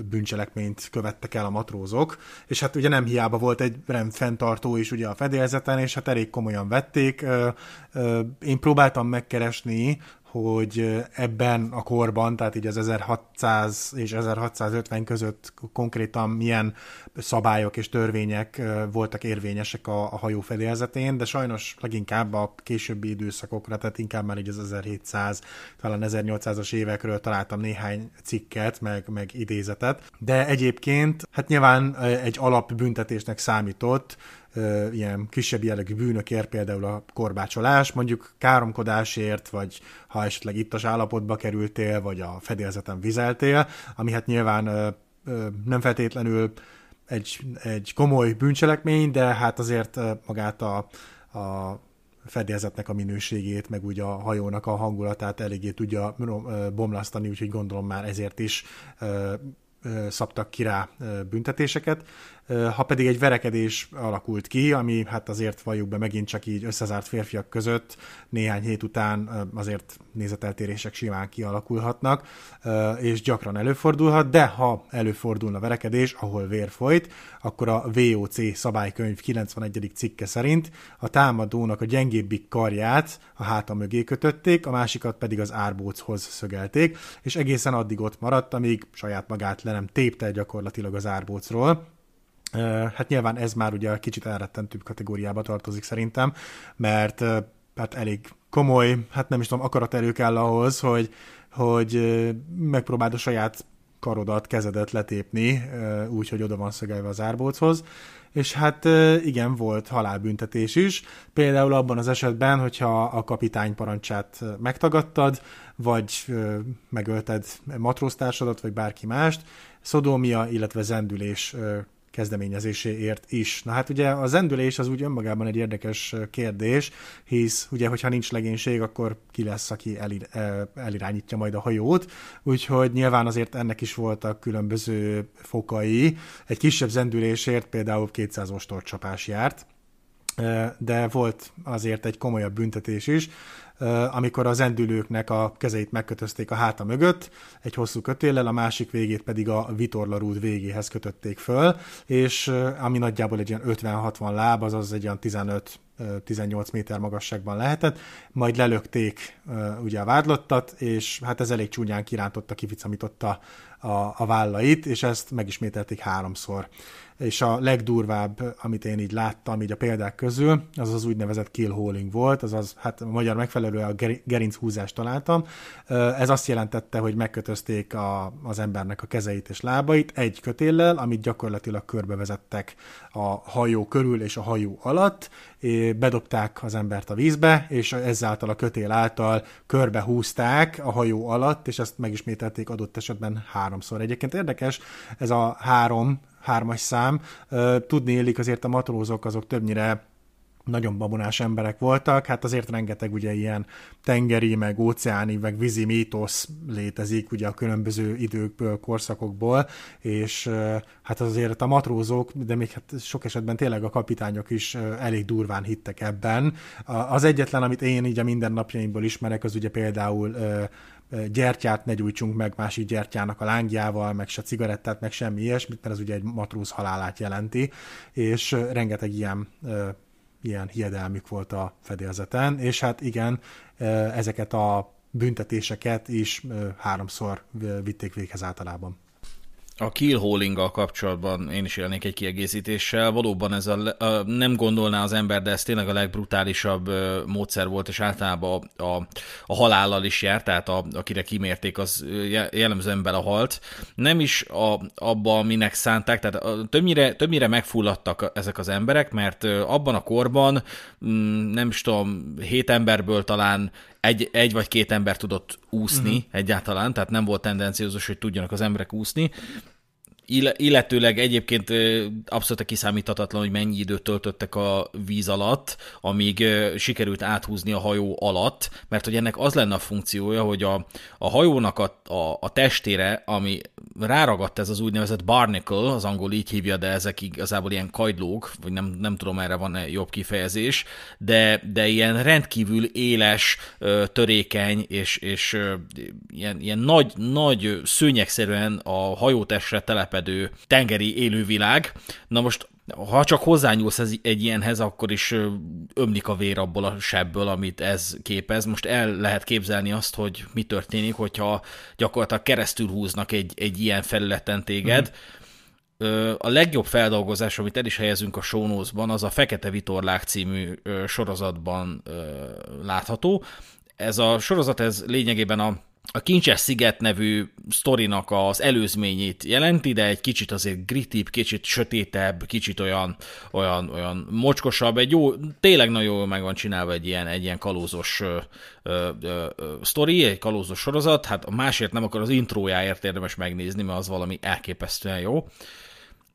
bűncselekményt követtek el a matrózok, és hát ugye nem hiába volt egy rem fenntartó is ugye a fedélzeten, és hát elég komolyan vették. Én próbáltam megkeresni hogy ebben a korban, tehát így az 1600 és 1650 között konkrétan milyen szabályok és törvények voltak érvényesek a, a hajó fedélzetén, de sajnos leginkább a későbbi időszakokra, tehát inkább már így az 1700, talán 1800-as évekről találtam néhány cikket, meg, meg idézetet, de egyébként hát nyilván egy alapbüntetésnek számított, ilyen kisebb jellegű bűnökért, például a korbácsolás, mondjuk káromkodásért, vagy ha esetleg ittas állapotba kerültél, vagy a fedélzeten vizeltél, ami hát nyilván nem feltétlenül egy, egy komoly bűncselekmény, de hát azért magát a, a fedélzetnek a minőségét, meg úgy a hajónak a hangulatát eléggé tudja bomlasztani, úgyhogy gondolom már ezért is szabtak ki rá büntetéseket ha pedig egy verekedés alakult ki, ami hát azért valljuk be megint csak így összezárt férfiak között néhány hét után azért nézeteltérések simán kialakulhatnak, és gyakran előfordulhat, de ha előfordulna verekedés, ahol vér folyt, akkor a VOC szabálykönyv 91. cikke szerint a támadónak a gyengébbik karját a háta mögé kötötték, a másikat pedig az árbóchoz szögelték, és egészen addig ott maradt, amíg saját magát le nem tépte gyakorlatilag az árbócról, Hát nyilván ez már ugye kicsit elrettentőbb kategóriába tartozik szerintem, mert hát elég komoly, hát nem is tudom, akaraterő kell ahhoz, hogy, hogy megpróbáld a saját karodat, kezedet letépni, úgy, hogy oda van szögelve az árbóchoz. És hát igen, volt halálbüntetés is. Például abban az esetben, hogyha a kapitány parancsát megtagadtad, vagy megölted matróztársadat, vagy bárki mást, szodómia, illetve zendülés kezdeményezéséért is. Na hát ugye a zendülés az úgy önmagában egy érdekes kérdés, hisz ugye, hogyha nincs legénység, akkor ki lesz, aki elir, elirányítja majd a hajót, úgyhogy nyilván azért ennek is voltak különböző fokai. Egy kisebb zendülésért például 200 ostorcsapás járt, de volt azért egy komolyabb büntetés is, amikor az endülőknek a kezeit megkötözték a háta mögött egy hosszú kötéllel, a másik végét pedig a vitorlarúd végéhez kötötték föl, és ami nagyjából egy ilyen 50-60 láb, azaz egy ilyen 15 18 méter magasságban lehetett, majd lelökték ugye a vádlottat, és hát ez elég csúnyán kirántotta, kificamította a, a vállait, és ezt megismételték háromszor és a legdurvább, amit én így láttam így a példák közül, az az úgynevezett kill hauling volt, azaz hát a magyar megfelelő a gerinc húzást találtam. Ez azt jelentette, hogy megkötözték a, az embernek a kezeit és lábait egy kötéllel, amit gyakorlatilag körbevezettek a hajó körül és a hajó alatt, bedobták az embert a vízbe, és ezáltal a kötél által körbehúzták a hajó alatt, és ezt megismételték adott esetben háromszor. Egyébként érdekes, ez a három hármas szám. Tudni élik azért a matrózok azok többnyire nagyon babonás emberek voltak, hát azért rengeteg ugye ilyen tengeri, meg óceáni, meg vízi mítosz létezik ugye a különböző időkből, korszakokból, és hát azért a matrózok, de még hát sok esetben tényleg a kapitányok is elég durván hittek ebben. Az egyetlen, amit én így a mindennapjaimból ismerek, az ugye például gyertyát ne gyújtsunk meg másik gyertyának a lángjával, meg se cigarettát, meg semmi ilyesmit, mert ez ugye egy matróz halálát jelenti, és rengeteg ilyen ilyen hiedelmük volt a fedélzeten, és hát igen, ezeket a büntetéseket is háromszor vitték véghez általában. A killhauling kapcsolatban én is élnék egy kiegészítéssel. Valóban ez a, a, nem gondolná az ember, de ez tényleg a legbrutálisabb ö, módszer volt, és általában a, a, a halállal is járt, tehát a, akire kimérték, az jellemzően halt. Nem is a, abba, aminek szánták, tehát a, többnyire, többnyire megfulladtak ezek az emberek, mert abban a korban, mm, nem is tudom, hét emberből talán egy, egy vagy két ember tudott úszni uh-huh. egyáltalán, tehát nem volt tendenciózus, hogy tudjanak az emberek úszni, illetőleg egyébként abszolút kiszámíthatatlan, hogy mennyi időt töltöttek a víz alatt, amíg sikerült áthúzni a hajó alatt, mert hogy ennek az lenne a funkciója, hogy a, a hajónak a, a, a testére, ami ráragadt ez az úgynevezett barnacle, az angol így hívja, de ezek igazából ilyen kajdlók, vagy nem, nem tudom erre van-e jobb kifejezés, de, de ilyen rendkívül éles, törékeny és, és ilyen, ilyen nagy, nagy szőnyegszerűen a hajótestre telepedett terjedő tengeri élővilág. Na most ha csak hozzányúlsz egy ilyenhez, akkor is ömlik a vér abból a sebből, amit ez képez. Most el lehet képzelni azt, hogy mi történik, hogyha gyakorlatilag keresztül húznak egy, egy ilyen felületen téged. Mm. A legjobb feldolgozás, amit el is helyezünk a sónózban, az a Fekete Vitorlák című sorozatban látható. Ez a sorozat, ez lényegében a a Kincses Sziget nevű sztorinak az előzményét jelenti, de egy kicsit azért gritibb, kicsit sötétebb, kicsit olyan, olyan, olyan mocskosabb, egy jó, tényleg nagyon jól meg van csinálva egy ilyen, egy ilyen kalózos ö, ö, ö, sztori, egy kalózos sorozat, hát a másért nem akar az intrójáért érdemes megnézni, mert az valami elképesztően jó. Ö,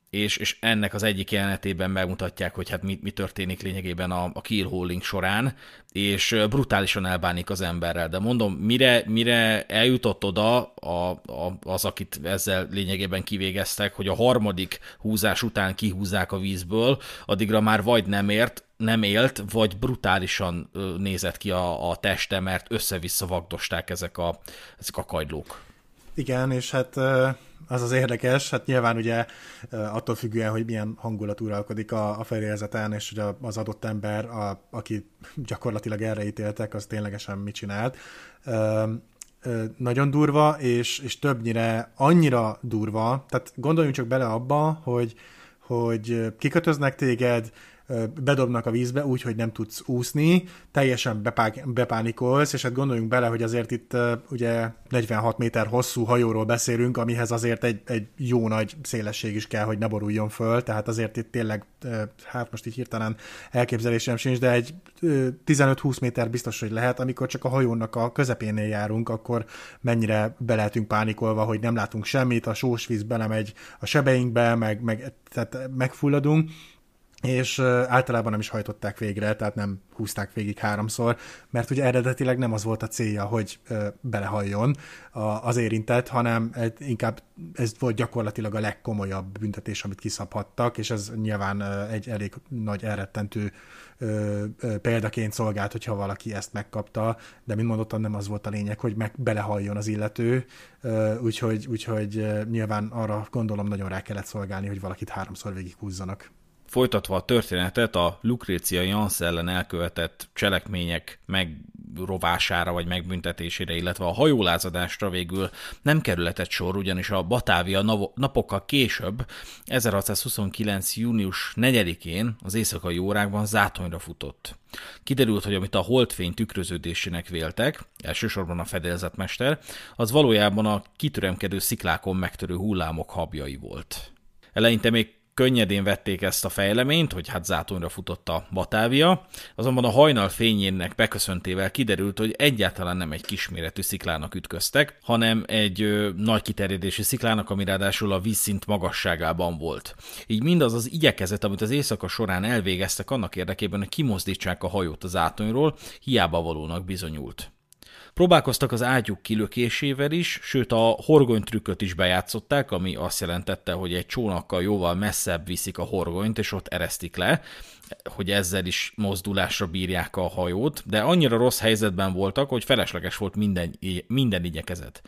és, és ennek az egyik jelenetében megmutatják, hogy hát mi, mi történik lényegében a, a kill során, és brutálisan elbánik az emberrel. De mondom, mire, mire eljutott oda a, a, az, akit ezzel lényegében kivégeztek, hogy a harmadik húzás után kihúzzák a vízből, addigra már vagy nem ért, nem élt, vagy brutálisan nézett ki a, a teste, mert össze-vissza vagdosták ezek a, ezek a kajdlók. Igen, és hát az az érdekes, hát nyilván ugye attól függően, hogy milyen hangulat uralkodik a, a felérzeten, és hogy az adott ember, a, aki gyakorlatilag erre ítéltek, az ténylegesen mit csinált. Nagyon durva, és, és többnyire annyira durva, tehát gondoljunk csak bele abba, hogy, hogy kikötöznek téged, bedobnak a vízbe úgy, hogy nem tudsz úszni, teljesen bepánikolsz, és hát gondoljunk bele, hogy azért itt ugye 46 méter hosszú hajóról beszélünk, amihez azért egy, egy jó nagy szélesség is kell, hogy ne boruljon föl, tehát azért itt tényleg, hát most így hirtelen elképzelésem sincs, de egy 15-20 méter biztos, hogy lehet, amikor csak a hajónak a közepénél járunk, akkor mennyire be lehetünk pánikolva, hogy nem látunk semmit, a sós víz belemegy a sebeinkbe, meg, meg tehát megfulladunk, és általában nem is hajtották végre, tehát nem húzták végig háromszor, mert ugye eredetileg nem az volt a célja, hogy belehajjon az érintett, hanem inkább ez volt gyakorlatilag a legkomolyabb büntetés, amit kiszabhattak, és ez nyilván egy elég nagy elrettentő példaként szolgált, hogyha valaki ezt megkapta, de mint mondottam, nem az volt a lényeg, hogy meg belehalljon az illető, úgyhogy, úgyhogy nyilván arra gondolom nagyon rá kellett szolgálni, hogy valakit háromszor végig húzzanak. Folytatva a történetet, a Lucrécia Jansz ellen elkövetett cselekmények megrovására vagy megbüntetésére, illetve a hajólázadásra végül nem kerületett sor, ugyanis a Batávia napokkal később, 1629. június 4-én az éjszakai órákban zátonyra futott. Kiderült, hogy amit a holdfény tükröződésének véltek, elsősorban a fedélzetmester, az valójában a kitüremkedő sziklákon megtörő hullámok habjai volt. Eleinte még könnyedén vették ezt a fejleményt, hogy hát zátonyra futott a Batávia, azonban a hajnal fényének beköszöntével kiderült, hogy egyáltalán nem egy kisméretű sziklának ütköztek, hanem egy ö, nagy kiterjedésű sziklának, ami ráadásul a vízszint magasságában volt. Így mindaz az igyekezet, amit az éjszaka során elvégeztek annak érdekében, hogy kimozdítsák a hajót az zátonyról, hiába valónak bizonyult. Próbálkoztak az ágyuk kilökésével is, sőt a horgonytrükköt is bejátszották, ami azt jelentette, hogy egy csónakkal jóval messzebb viszik a horgonyt, és ott eresztik le, hogy ezzel is mozdulásra bírják a hajót, de annyira rossz helyzetben voltak, hogy felesleges volt minden, minden igyekezet.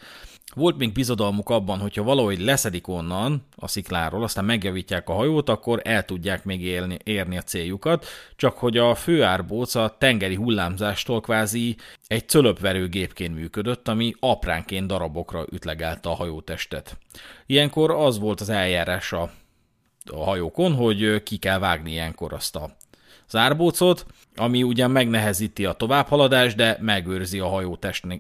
Volt még bizodalmuk abban, hogyha valahogy leszedik onnan a szikláról, aztán megjavítják a hajót, akkor el tudják még élni, érni a céljukat, csak hogy a főárbóc a tengeri hullámzástól kvázi egy cölöpverő gépként működött, ami apránként darabokra ütlegelte a hajótestet. Ilyenkor az volt az eljárása a hajókon, hogy ki kell vágni ilyenkor azt a az árbócot, ami ugyan megnehezíti a továbbhaladást, de megőrzi a hajó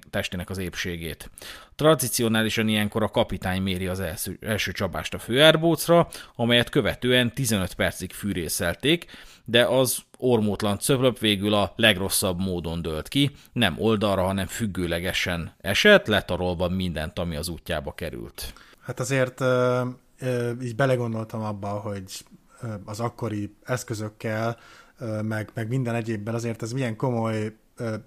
testének az épségét. Tradicionálisan ilyenkor a kapitány méri az első, első csapást a főárbócra, amelyet követően 15 percig fűrészelték, de az ormótlan cöplöp végül a legrosszabb módon dölt ki, nem oldalra, hanem függőlegesen esett, letarolva mindent, ami az útjába került. Hát azért így belegondoltam abba, hogy az akkori eszközökkel meg, meg minden egyébben azért ez milyen komoly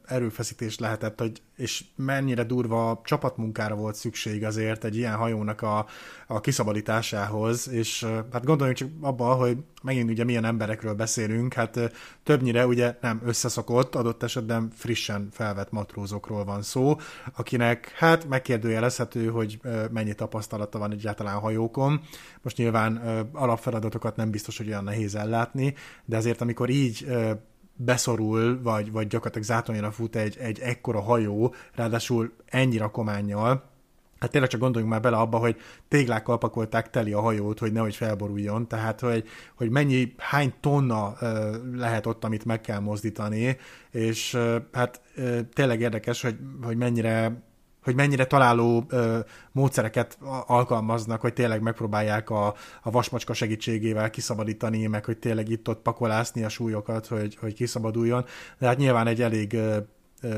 erőfeszítés lehetett, hogy, és mennyire durva csapatmunkára volt szükség azért egy ilyen hajónak a, a kiszabadításához, és hát gondoljunk csak abba, hogy megint ugye milyen emberekről beszélünk, hát többnyire ugye nem összeszokott, adott esetben frissen felvett matrózokról van szó, akinek hát megkérdőjelezhető, hogy mennyi tapasztalata van egyáltalán hajókon. Most nyilván alapfeladatokat nem biztos, hogy olyan nehéz ellátni, de azért amikor így beszorul, vagy, vagy gyakorlatilag zátonyra fut egy, egy ekkora hajó, ráadásul ennyi rakományjal, hát tényleg csak gondoljunk már bele abba, hogy téglákkal pakolták teli a hajót, hogy nehogy felboruljon, tehát hogy, hogy mennyi, hány tonna ö, lehet ott, amit meg kell mozdítani, és ö, hát ö, tényleg érdekes, hogy, hogy mennyire hogy mennyire találó ö, módszereket alkalmaznak, hogy tényleg megpróbálják a, a vasmacska segítségével kiszabadítani, meg hogy tényleg itt-ott pakolászni a súlyokat, hogy, hogy kiszabaduljon. De hát nyilván egy elég ö, ö,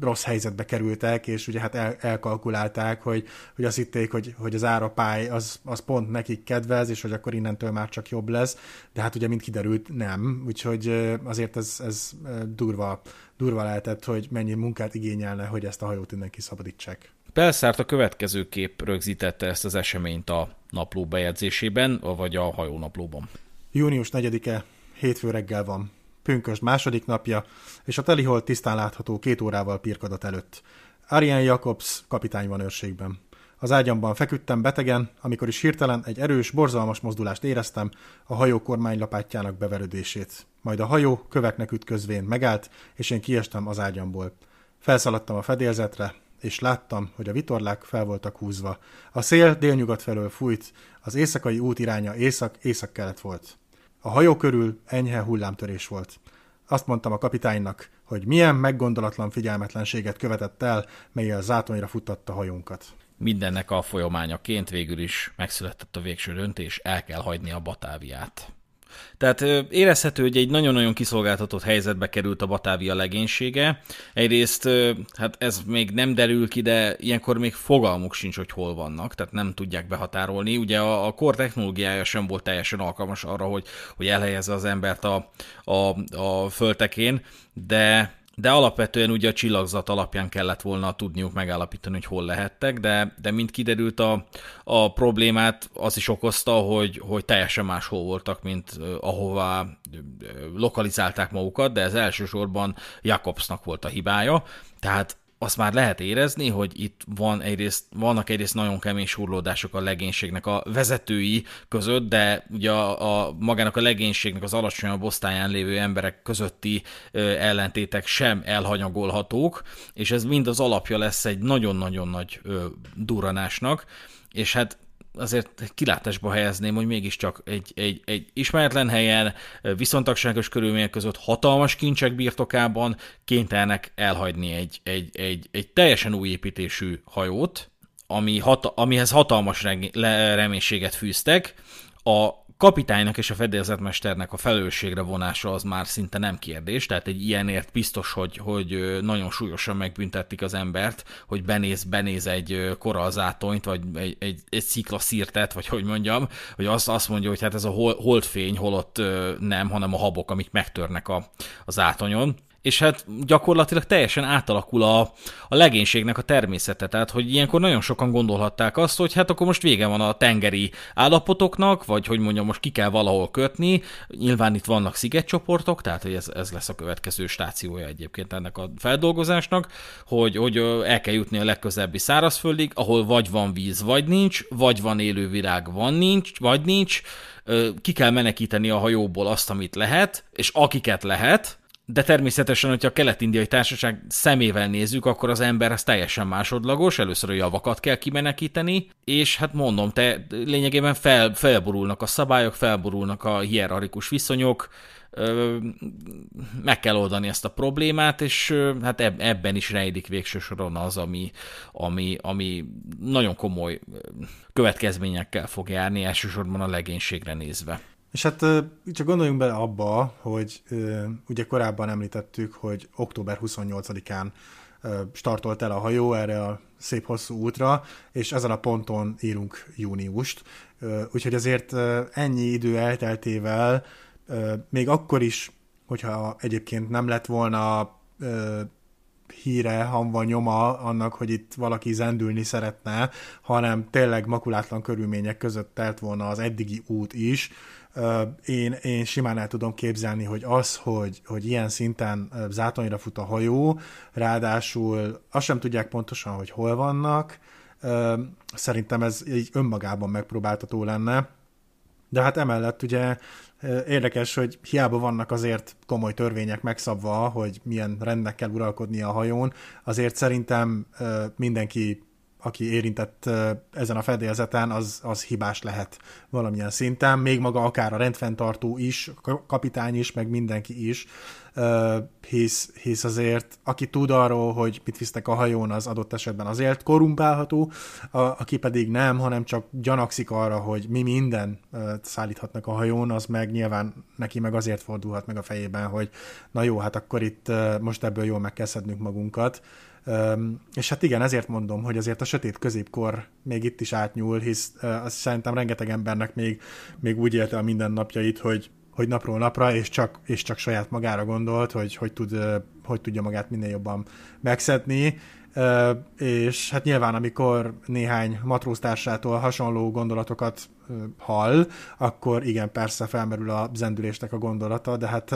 rossz helyzetbe kerültek, és ugye hát el, elkalkulálták, hogy, hogy azt hitték, hogy, hogy az árapály az, az pont nekik kedvez, és hogy akkor innentől már csak jobb lesz, de hát ugye mint kiderült, nem, úgyhogy azért ez, ez durva, durva lehetett, hogy mennyi munkát igényelne, hogy ezt a hajót innen kiszabadítsák. Pelszárt a következő kép rögzítette ezt az eseményt a napló bejegyzésében, vagy a hajónaplóban. Június 4-e, hétfő reggel van pünkösd második napja, és a telihol tisztán látható két órával pirkadat előtt. Ariane Jacobs kapitány van őrségben. Az ágyamban feküdtem betegen, amikor is hirtelen egy erős, borzalmas mozdulást éreztem, a hajó kormánylapátjának beverődését. Majd a hajó köveknek ütközvén megállt, és én kiestem az ágyamból. Felszaladtam a fedélzetre, és láttam, hogy a vitorlák fel voltak húzva. A szél délnyugat felől fújt, az éjszakai út iránya észak-észak-kelet volt. A hajó körül enyhe hullámtörés volt. Azt mondtam a kapitánynak, hogy milyen meggondolatlan figyelmetlenséget követett el, melyel zátonyra futtatta hajónkat. Mindennek a folyamányaként végül is megszületett a végső döntés, el kell hagyni a Batáviát. Tehát érezhető, hogy egy nagyon-nagyon kiszolgáltatott helyzetbe került a Batávia legénysége. Egyrészt, hát ez még nem derül ki, de ilyenkor még fogalmuk sincs, hogy hol vannak, tehát nem tudják behatárolni. Ugye a, a kor technológiája sem volt teljesen alkalmas arra, hogy, hogy elhelyezze az embert a, a, a föltekén, de de alapvetően ugye a csillagzat alapján kellett volna tudniuk megállapítani, hogy hol lehettek, de, de mint kiderült a, a problémát, az is okozta, hogy, hogy teljesen máshol voltak, mint ahová lokalizálták magukat, de ez elsősorban Jakobsnak volt a hibája, tehát azt már lehet érezni, hogy itt van egyrészt, vannak egyrészt nagyon kemény surlódások a legénységnek a vezetői között, de ugye a, a magának a legénységnek az alacsonyabb osztályán lévő emberek közötti ö, ellentétek sem elhanyagolhatók, és ez mind az alapja lesz egy nagyon-nagyon nagy ö, duranásnak, és hát azért kilátásba helyezném, hogy mégiscsak egy, egy, egy ismeretlen helyen, viszontagságos körülmények között hatalmas kincsek birtokában kénytelnek elhagyni egy, egy, egy, egy teljesen új építésű hajót, ami hata, amihez hatalmas reménységet fűztek, a kapitánynak és a fedélzetmesternek a felelősségre vonása az már szinte nem kérdés, tehát egy ilyenért biztos, hogy, hogy nagyon súlyosan megbüntetik az embert, hogy benéz, benéz egy koralzátonyt, vagy egy, egy, egy sziklaszírtet, vagy hogy mondjam, hogy azt, azt mondja, hogy hát ez a holdfény, holott nem, hanem a habok, amik megtörnek a, az átonyon és hát gyakorlatilag teljesen átalakul a, a legénységnek a természete. Tehát, hogy ilyenkor nagyon sokan gondolhatták azt, hogy hát akkor most vége van a tengeri állapotoknak, vagy hogy mondjam, most ki kell valahol kötni. Nyilván itt vannak szigetcsoportok, tehát hogy ez, ez lesz a következő stációja egyébként ennek a feldolgozásnak, hogy, hogy el kell jutni a legközelebbi szárazföldig, ahol vagy van víz, vagy nincs, vagy van virág, van nincs, vagy nincs, ki kell menekíteni a hajóból azt, amit lehet, és akiket lehet, de természetesen, hogyha a kelet-indiai társaság szemével nézzük, akkor az ember az teljesen másodlagos, először a javakat kell kimenekíteni, és hát mondom, te lényegében fel, felborulnak a szabályok, felborulnak a hierarchikus viszonyok, meg kell oldani ezt a problémát, és hát ebben is rejlik végső soron az, ami, ami, ami nagyon komoly következményekkel fog járni, elsősorban a legénységre nézve. És hát csak gondoljunk bele abba, hogy ugye korábban említettük, hogy október 28-án startolt el a hajó erre a szép hosszú útra, és ezen a ponton írunk júniust. Úgyhogy azért ennyi idő elteltével, még akkor is, hogyha egyébként nem lett volna híre, hamva nyoma annak, hogy itt valaki zendülni szeretne, hanem tényleg makulátlan körülmények között telt volna az eddigi út is, én, én simán el tudom képzelni, hogy az, hogy, hogy ilyen szinten zátonyra fut a hajó, ráadásul azt sem tudják pontosan, hogy hol vannak, szerintem ez így önmagában megpróbáltató lenne. De hát emellett ugye érdekes, hogy hiába vannak azért komoly törvények megszabva, hogy milyen rendnek kell uralkodnia a hajón, azért szerintem mindenki aki érintett ezen a fedélzeten, az, az hibás lehet valamilyen szinten, még maga akár a rendfenntartó is, a kapitány is, meg mindenki is, hisz, hisz azért, aki tud arról, hogy mit visztek a hajón, az adott esetben azért korumpálható, a, aki pedig nem, hanem csak gyanakszik arra, hogy mi minden szállíthatnak a hajón, az meg nyilván neki meg azért fordulhat meg a fejében, hogy na jó, hát akkor itt most ebből jól meg kell magunkat, és hát igen, ezért mondom, hogy azért a sötét középkor még itt is átnyúl, hisz azt szerintem rengeteg embernek még, még úgy élte a mindennapjait, hogy hogy napról napra, és csak, és csak saját magára gondolt, hogy hogy, tud, hogy tudja magát minél jobban megszedni, és hát nyilván, amikor néhány matróztársától hasonló gondolatokat hall, akkor igen, persze felmerül a zendülésnek a gondolata, de hát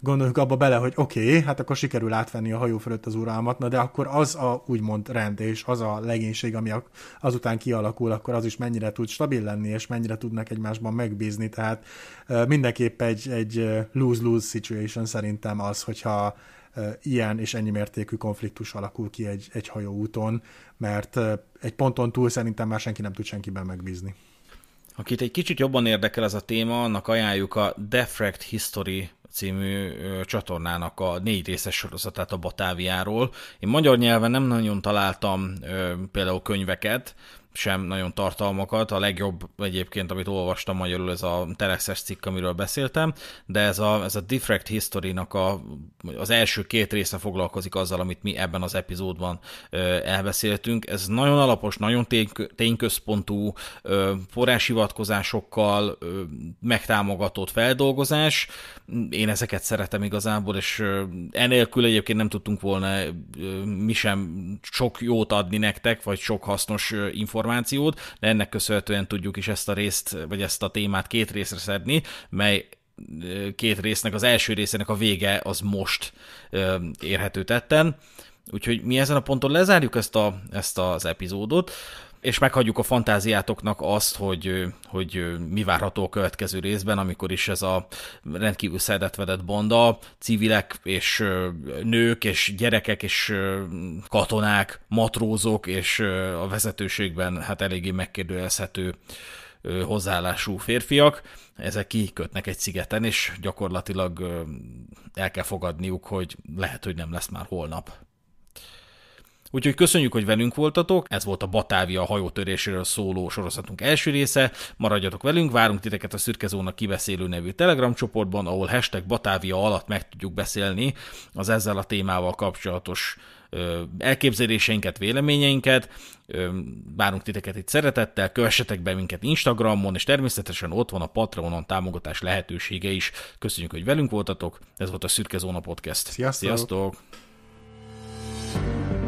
gondoljuk abba bele, hogy oké, okay, hát akkor sikerül átvenni a hajó fölött az uralmat, na de akkor az a úgymond rend és az a legénység, ami azután kialakul, akkor az is mennyire tud stabil lenni, és mennyire tudnak egymásban megbízni, tehát mindenképp egy, egy lose-lose situation szerintem az, hogyha ilyen és ennyi mértékű konfliktus alakul ki egy, egy hajóúton, mert egy ponton túl szerintem már senki nem tud senkiben megbízni. Akit egy kicsit jobban érdekel ez a téma, annak ajánljuk a Defract History című csatornának a négy részes sorozatát a Batáviáról. Én magyar nyelven nem nagyon találtam például könyveket, sem nagyon tartalmakat. A legjobb egyébként, amit olvastam magyarul, ez a Terexes cikk, amiről beszéltem, de ez a, ez a Diffract History-nak a, az első két része foglalkozik azzal, amit mi ebben az epizódban ö, elbeszéltünk. Ez nagyon alapos, nagyon tény, tényközpontú, ö, forráshivatkozásokkal ö, megtámogatott feldolgozás. Én ezeket szeretem igazából, és ö, enélkül egyébként nem tudtunk volna ö, mi sem sok jót adni nektek, vagy sok hasznos információt információt, de ennek köszönhetően tudjuk is ezt a részt, vagy ezt a témát két részre szedni, mely két résznek, az első részének a vége az most érhető tetten. Úgyhogy mi ezen a ponton lezárjuk ezt, a, ezt az epizódot és meghagyjuk a fantáziátoknak azt, hogy, hogy mi várható a következő részben, amikor is ez a rendkívül szedetvedett banda, civilek és nők és gyerekek és katonák, matrózok és a vezetőségben hát eléggé megkérdőjelezhető hozzáállású férfiak, ezek kikötnek egy szigeten, és gyakorlatilag el kell fogadniuk, hogy lehet, hogy nem lesz már holnap. Úgyhogy köszönjük, hogy velünk voltatok, ez volt a Batávia hajótöréséről szóló sorozatunk első része, maradjatok velünk, várunk titeket a Szürke Zóna kibeszélő nevű Telegram csoportban, ahol hashtag Batávia alatt meg tudjuk beszélni az ezzel a témával kapcsolatos elképzeléseinket, véleményeinket. Várunk titeket itt szeretettel, kövessetek be minket Instagramon, és természetesen ott van a Patreonon támogatás lehetősége is. Köszönjük, hogy velünk voltatok, ez volt a Szürke Zóna Podcast. Sziasztok! Sziasztok!